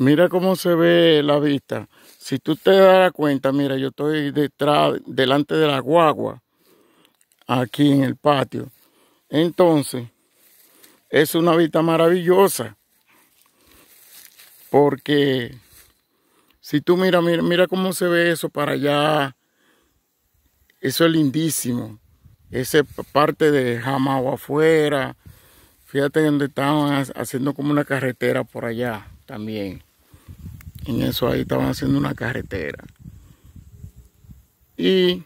Mira cómo se ve la vista. Si tú te das cuenta, mira, yo estoy detrás, delante de la guagua, aquí en el patio. Entonces, es una vista maravillosa. Porque si tú mira, mira, cómo se ve eso para allá. Eso es lindísimo. Esa parte de Jamao afuera. Fíjate donde estaban haciendo como una carretera por allá también. En eso ahí estaban haciendo una carretera. Y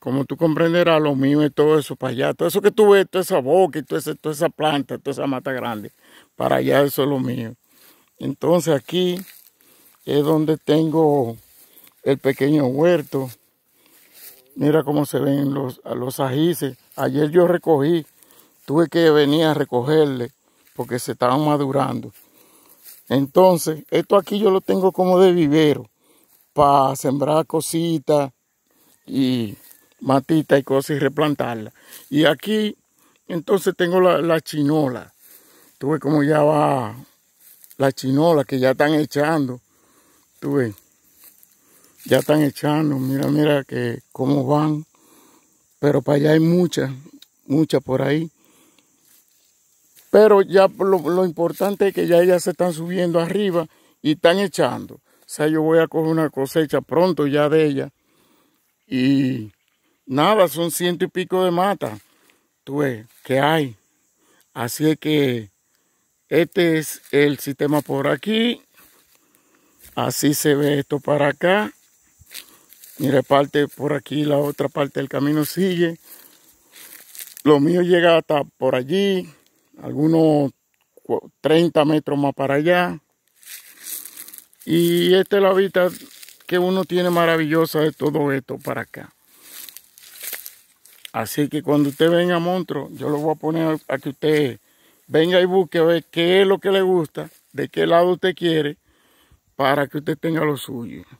como tú comprenderás, lo mío es todo eso para allá. Todo eso que tú ves, toda esa boca y toda esa, toda esa planta, toda esa mata grande, para allá eso es lo mío. Entonces aquí es donde tengo el pequeño huerto. Mira cómo se ven los, los Ayer yo recogí, tuve que venir a recogerle porque se estaban madurando. Entonces, esto aquí yo lo tengo como de vivero para sembrar cositas y matitas y cosas y replantarla Y aquí, entonces tengo la, chinola. Tuve como ya va la chinola que ya están echando. Tuve, ya están echando. Mira, mira que cómo van. Pero para allá hay muchas, muchas por ahí. Pero ya lo, importante es que ya ellas se están subiendo arriba y están echando. O sea, yo voy a coger una cosecha pronto ya de ellas. Y nada, son ciento y pico de mata. Tú ves, que hay. Así es que este es el sistema por aquí. Así se ve esto para acá. Mira, parte por aquí, la otra parte del camino sigue. Lo mío llega hasta por allí algunos 30 metros más para allá. Y esta es la vista que uno tiene maravillosa de todo esto para acá. Así que cuando usted venga a Montro, yo lo voy a poner a que usted venga y busque a ver qué es lo que le gusta, de qué lado usted quiere, para que usted tenga lo suyo.